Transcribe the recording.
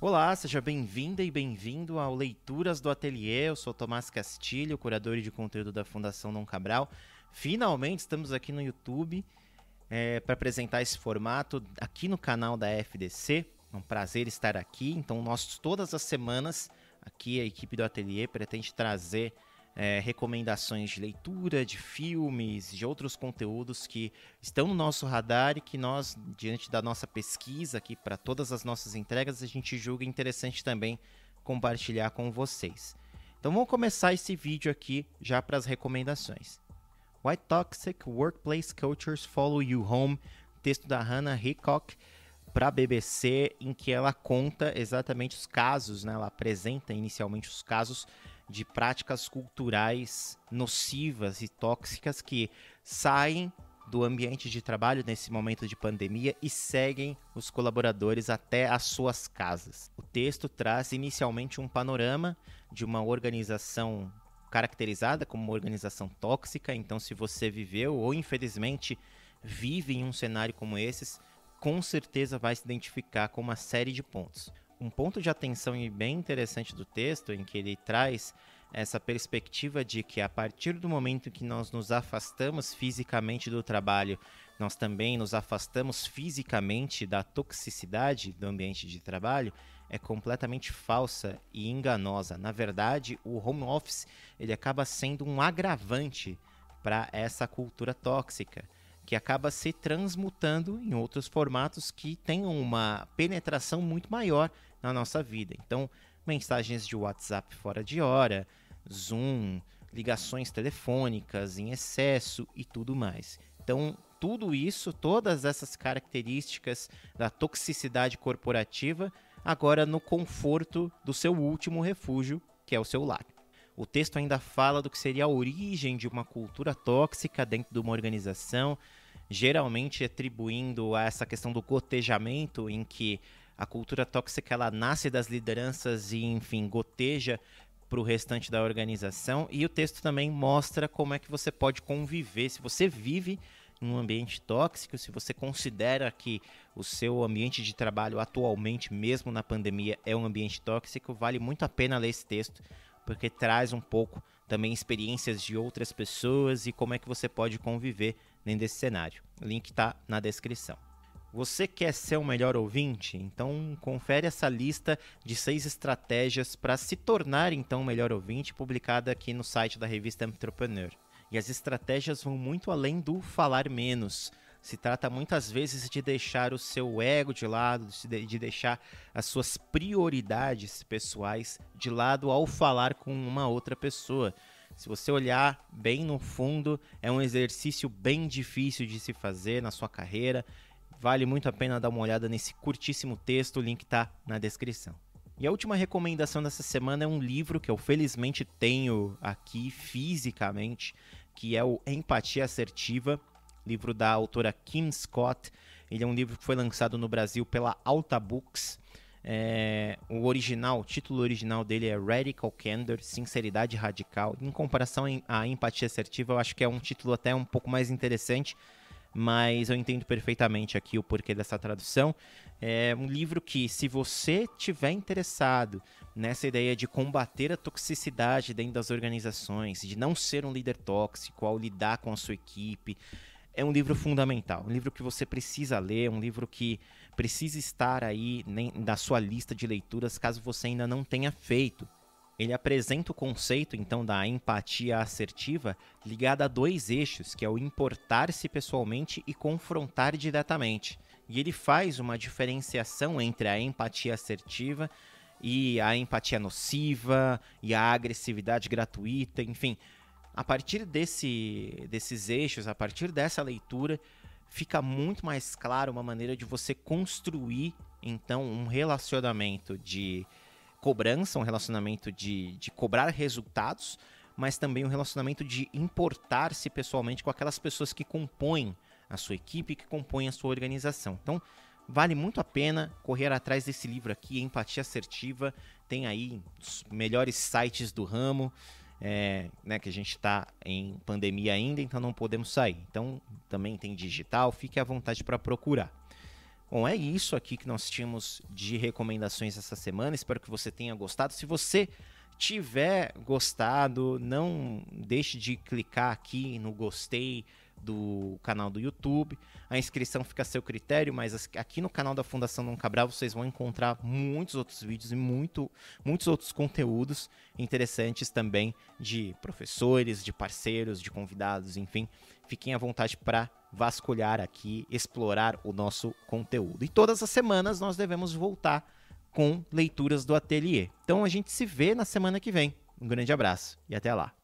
Olá, seja bem-vinda e bem-vindo ao Leituras do Ateliê. Eu sou Tomás Castilho, curador de conteúdo da Fundação Dom Cabral. Finalmente estamos aqui no YouTube é, para apresentar esse formato aqui no canal da FDC. É um prazer estar aqui. Então, nós todas as semanas aqui a equipe do Ateliê pretende trazer é, recomendações de leitura, de filmes, de outros conteúdos que estão no nosso radar e que nós, diante da nossa pesquisa aqui para todas as nossas entregas, a gente julga interessante também compartilhar com vocês. Então vamos começar esse vídeo aqui já para as recomendações. Why Toxic Workplace Cultures Follow You Home, texto da Hannah Hickok para a BBC, em que ela conta exatamente os casos, né? ela apresenta inicialmente os casos de práticas culturais nocivas e tóxicas que saem do ambiente de trabalho nesse momento de pandemia e seguem os colaboradores até as suas casas. O texto traz inicialmente um panorama de uma organização caracterizada como uma organização tóxica, então se você viveu ou infelizmente vive em um cenário como esses, com certeza vai se identificar com uma série de pontos um ponto de atenção e bem interessante do texto, em que ele traz essa perspectiva de que a partir do momento que nós nos afastamos fisicamente do trabalho, nós também nos afastamos fisicamente da toxicidade do ambiente de trabalho, é completamente falsa e enganosa. Na verdade, o home office ele acaba sendo um agravante para essa cultura tóxica que acaba se transmutando em outros formatos que tenham uma penetração muito maior na nossa vida. Então, mensagens de WhatsApp fora de hora, Zoom, ligações telefônicas em excesso e tudo mais. Então, tudo isso, todas essas características da toxicidade corporativa, agora no conforto do seu último refúgio, que é o seu lar. O texto ainda fala do que seria a origem de uma cultura tóxica dentro de uma organização, geralmente atribuindo a essa questão do gotejamento, em que a cultura tóxica ela nasce das lideranças e, enfim, goteja para o restante da organização. E o texto também mostra como é que você pode conviver. Se você vive em um ambiente tóxico, se você considera que o seu ambiente de trabalho atualmente, mesmo na pandemia, é um ambiente tóxico, vale muito a pena ler esse texto, porque traz um pouco também experiências de outras pessoas e como é que você pode conviver dentro desse cenário. O link está na descrição. Você quer ser o um melhor ouvinte? Então confere essa lista de seis estratégias para se tornar então o um melhor ouvinte, publicada aqui no site da revista Entrepreneur. E as estratégias vão muito além do falar menos. Se trata muitas vezes de deixar o seu ego de lado, de deixar as suas prioridades pessoais de lado ao falar com uma outra pessoa. Se você olhar bem no fundo, é um exercício bem difícil de se fazer na sua carreira, Vale muito a pena dar uma olhada nesse curtíssimo texto, o link está na descrição. E a última recomendação dessa semana é um livro que eu felizmente tenho aqui fisicamente, que é o Empatia Assertiva, livro da autora Kim Scott. Ele é um livro que foi lançado no Brasil pela Alta Books. É, o original, o título original dele é Radical Candor, Sinceridade Radical. Em comparação à empatia assertiva, eu acho que é um título até um pouco mais interessante, mas eu entendo perfeitamente aqui o porquê dessa tradução. É um livro que, se você tiver interessado nessa ideia de combater a toxicidade dentro das organizações, de não ser um líder tóxico ao lidar com a sua equipe, é um livro fundamental, um livro que você precisa ler, um livro que precisa estar aí na sua lista de leituras caso você ainda não tenha feito. Ele apresenta o conceito, então, da empatia assertiva ligada a dois eixos, que é o importar-se pessoalmente e confrontar diretamente. E ele faz uma diferenciação entre a empatia assertiva e a empatia nociva e a agressividade gratuita, enfim. A partir desse, desses eixos, a partir dessa leitura, fica muito mais claro uma maneira de você construir, então, um relacionamento de cobrança, um relacionamento de, de cobrar resultados, mas também um relacionamento de importar-se pessoalmente com aquelas pessoas que compõem a sua equipe, que compõem a sua organização. Então, vale muito a pena correr atrás desse livro aqui, Empatia Assertiva. Tem aí os melhores sites do ramo, é, né, que a gente está em pandemia ainda, então não podemos sair. Então, também tem digital, fique à vontade para procurar. Bom, é isso aqui que nós tínhamos de recomendações essa semana. Espero que você tenha gostado. Se você tiver gostado, não deixe de clicar aqui no gostei do canal do YouTube. A inscrição fica a seu critério, mas aqui no canal da Fundação Dom Cabral vocês vão encontrar muitos outros vídeos e muito, muitos outros conteúdos interessantes também de professores, de parceiros, de convidados, enfim. Fiquem à vontade para vasculhar aqui, explorar o nosso conteúdo. E todas as semanas nós devemos voltar com leituras do ateliê. Então a gente se vê na semana que vem. Um grande abraço e até lá.